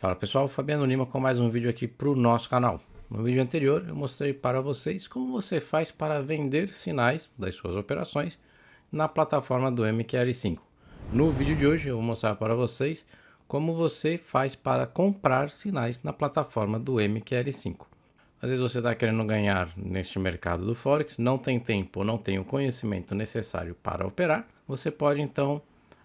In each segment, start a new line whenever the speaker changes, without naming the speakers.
Fala pessoal, Fabiano Lima com mais um vídeo aqui para o nosso canal. No vídeo anterior eu mostrei para vocês como você faz para vender sinais das suas operações na plataforma do MQL5. No vídeo de hoje eu vou mostrar para vocês como você faz para comprar sinais na plataforma do MQL5. Às vezes você está querendo ganhar neste mercado do Forex, não tem tempo, não tem o conhecimento necessário para operar, você pode então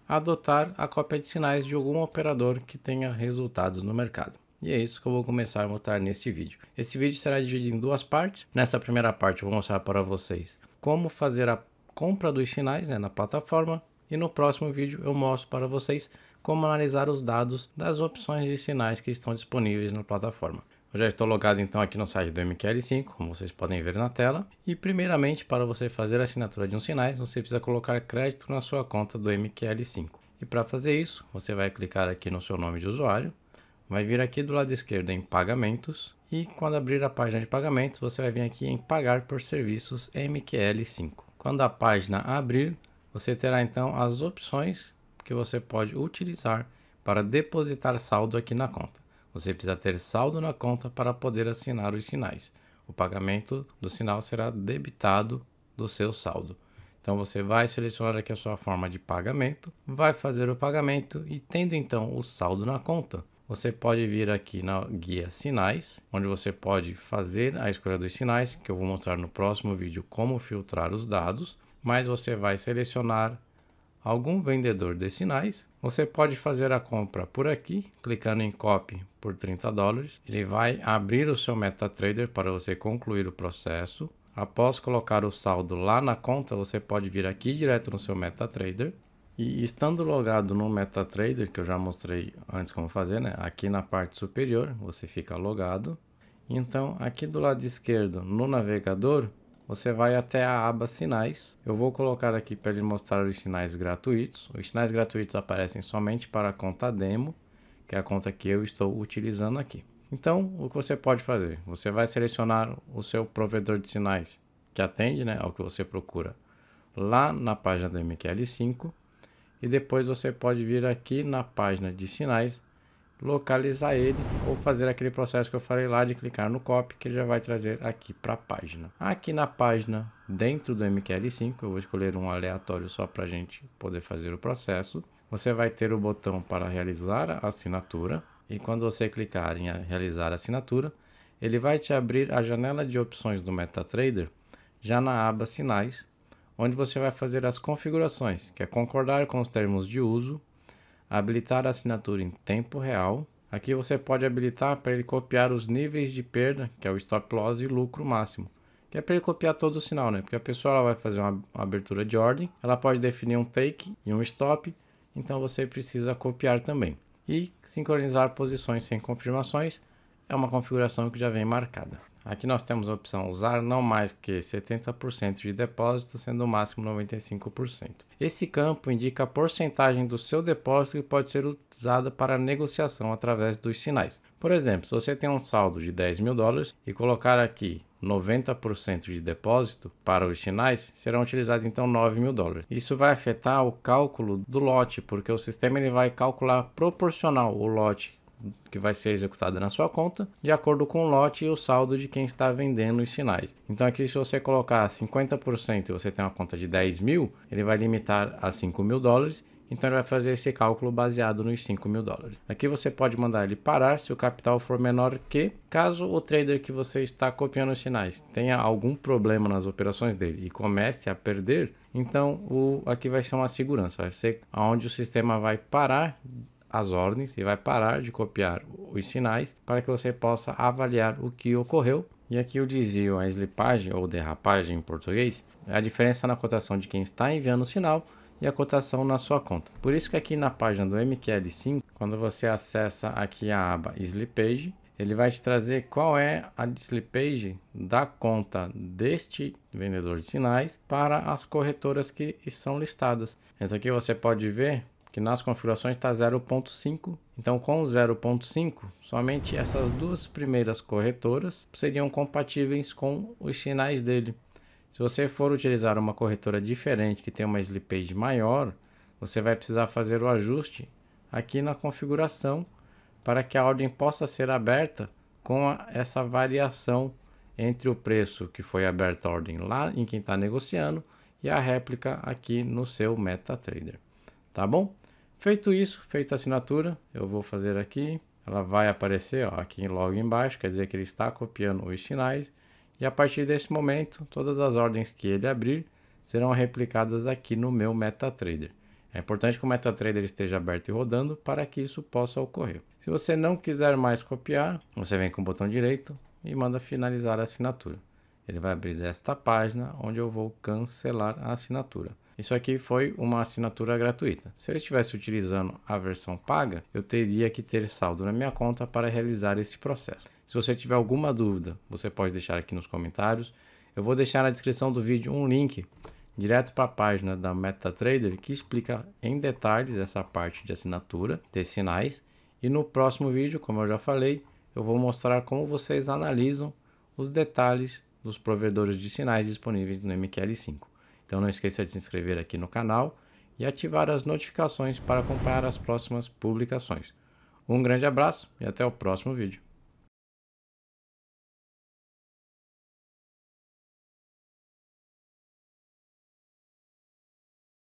adotar a cópia de sinais de algum operador que tenha resultados no mercado. E é isso que eu vou começar a mostrar neste vídeo. Esse vídeo será dividido em duas partes. Nessa primeira parte eu vou mostrar para vocês como fazer a compra dos sinais né, na plataforma e no próximo vídeo eu mostro para vocês como analisar os dados das opções de sinais que estão disponíveis na plataforma. Eu já estou logado então aqui no site do MQL5, como vocês podem ver na tela. E primeiramente, para você fazer a assinatura de um sinais, você precisa colocar crédito na sua conta do MQL5. E para fazer isso, você vai clicar aqui no seu nome de usuário, vai vir aqui do lado esquerdo em pagamentos e quando abrir a página de pagamentos, você vai vir aqui em pagar por serviços MQL5. Quando a página abrir, você terá então as opções que você pode utilizar para depositar saldo aqui na conta. Você precisa ter saldo na conta para poder assinar os sinais. O pagamento do sinal será debitado do seu saldo. Então você vai selecionar aqui a sua forma de pagamento, vai fazer o pagamento e tendo então o saldo na conta, você pode vir aqui na guia sinais, onde você pode fazer a escolha dos sinais, que eu vou mostrar no próximo vídeo como filtrar os dados, mas você vai selecionar algum vendedor de sinais você pode fazer a compra por aqui, clicando em Copy por 30 dólares. Ele vai abrir o seu MetaTrader para você concluir o processo. Após colocar o saldo lá na conta, você pode vir aqui direto no seu MetaTrader. E estando logado no MetaTrader, que eu já mostrei antes como fazer, né? aqui na parte superior você fica logado. Então aqui do lado esquerdo no navegador você vai até a aba Sinais. Eu vou colocar aqui para ele mostrar os sinais gratuitos. Os sinais gratuitos aparecem somente para a conta demo, que é a conta que eu estou utilizando aqui. Então, o que você pode fazer? Você vai selecionar o seu provedor de sinais que atende né, ao que você procura lá na página do MQL5 e depois você pode vir aqui na página de sinais localizar ele ou fazer aquele processo que eu falei lá de clicar no copy que ele já vai trazer aqui para a página. Aqui na página dentro do MQL5, eu vou escolher um aleatório só para a gente poder fazer o processo. Você vai ter o botão para realizar a assinatura e quando você clicar em realizar a assinatura, ele vai te abrir a janela de opções do MetaTrader já na aba Sinais, onde você vai fazer as configurações, que é concordar com os termos de uso, habilitar a assinatura em tempo real. Aqui você pode habilitar para ele copiar os níveis de perda, que é o stop loss e lucro máximo, que é para ele copiar todo o sinal, né? Porque a pessoa vai fazer uma abertura de ordem, ela pode definir um take e um stop, então você precisa copiar também. E sincronizar posições sem confirmações é uma configuração que já vem marcada. Aqui nós temos a opção usar não mais que 70% de depósito, sendo o máximo 95%. Esse campo indica a porcentagem do seu depósito que pode ser usada para negociação através dos sinais. Por exemplo, se você tem um saldo de 10 mil dólares e colocar aqui 90% de depósito para os sinais, serão utilizados então 9 mil dólares. Isso vai afetar o cálculo do lote, porque o sistema ele vai calcular proporcional o lote que vai ser executada na sua conta, de acordo com o lote e o saldo de quem está vendendo os sinais. Então aqui se você colocar 50% e você tem uma conta de 10 mil, ele vai limitar a 5 mil dólares então ele vai fazer esse cálculo baseado nos 5 mil dólares. Aqui você pode mandar ele parar se o capital for menor que, caso o trader que você está copiando os sinais tenha algum problema nas operações dele e comece a perder, então o, aqui vai ser uma segurança, vai ser aonde o sistema vai parar as ordens e vai parar de copiar os sinais para que você possa avaliar o que ocorreu. E aqui eu dizia a slipagem ou derrapagem em português, é a diferença na cotação de quem está enviando o sinal e a cotação na sua conta. Por isso que aqui na página do MQL5, quando você acessa aqui a aba Slipage, ele vai te trazer qual é a Slipage da conta deste vendedor de sinais para as corretoras que são listadas. Então aqui você pode ver que nas configurações está 0.5. Então, com 0.5, somente essas duas primeiras corretoras seriam compatíveis com os sinais dele. Se você for utilizar uma corretora diferente que tem uma slippage maior, você vai precisar fazer o ajuste aqui na configuração para que a ordem possa ser aberta com a, essa variação entre o preço que foi aberta a ordem lá em quem está negociando e a réplica aqui no seu MetaTrader. Tá bom? Feito isso, feita a assinatura, eu vou fazer aqui. Ela vai aparecer ó, aqui logo embaixo, quer dizer que ele está copiando os sinais. E a partir desse momento, todas as ordens que ele abrir serão replicadas aqui no meu MetaTrader. É importante que o MetaTrader esteja aberto e rodando para que isso possa ocorrer. Se você não quiser mais copiar, você vem com o botão direito e manda finalizar a assinatura. Ele vai abrir desta página onde eu vou cancelar a assinatura. Isso aqui foi uma assinatura gratuita. Se eu estivesse utilizando a versão paga, eu teria que ter saldo na minha conta para realizar esse processo. Se você tiver alguma dúvida, você pode deixar aqui nos comentários. Eu vou deixar na descrição do vídeo um link direto para a página da MetaTrader que explica em detalhes essa parte de assinatura de sinais. E no próximo vídeo, como eu já falei, eu vou mostrar como vocês analisam os detalhes dos provedores de sinais disponíveis no MQL5. Então não esqueça de se inscrever aqui no canal e ativar as notificações para acompanhar as próximas publicações. Um grande abraço e até o próximo vídeo.